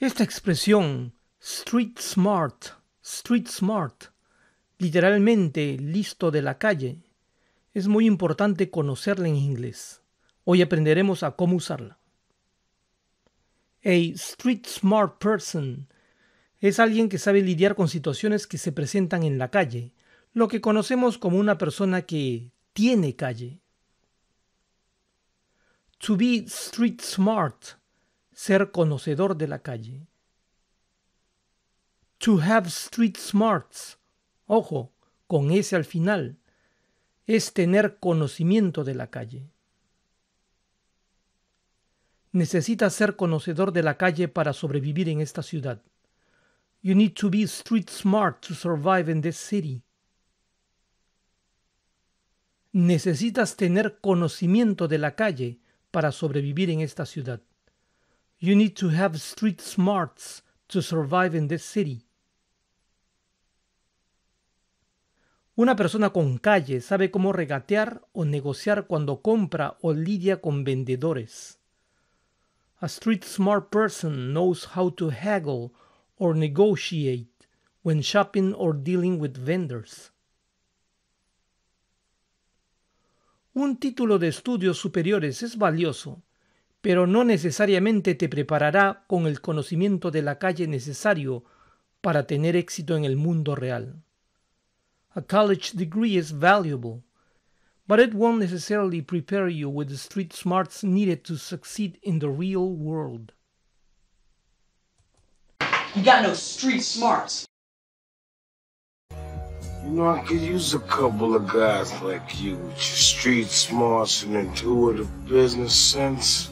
Esta expresión, street smart, street smart, literalmente listo de la calle, es muy importante conocerla en inglés. Hoy aprenderemos a cómo usarla. A street smart person es alguien que sabe lidiar con situaciones que se presentan en la calle, lo que conocemos como una persona que tiene calle. To be street smart ser conocedor de la calle. To have street smarts, ojo, con ese al final, es tener conocimiento de la calle. Necesitas ser conocedor de la calle para sobrevivir en esta ciudad. You need to be street smart to survive in this city. Necesitas tener conocimiento de la calle para sobrevivir en esta ciudad. You need to have street smarts to survive in this city. Una persona con calle sabe cómo regatear o negociar cuando compra o lidia con vendedores. A street smart person knows how to haggle or negotiate when shopping or dealing with vendors. Un título de estudios superiores es valioso pero no necesariamente te preparará con el conocimiento de la calle necesario para tener éxito en el mundo real. A college degree is valuable, but it won't necessarily prepare you with the street smarts needed to succeed in the real world. You got no street smarts. You know, I could use a couple of guys like you with your street smarts and intuitive business sense.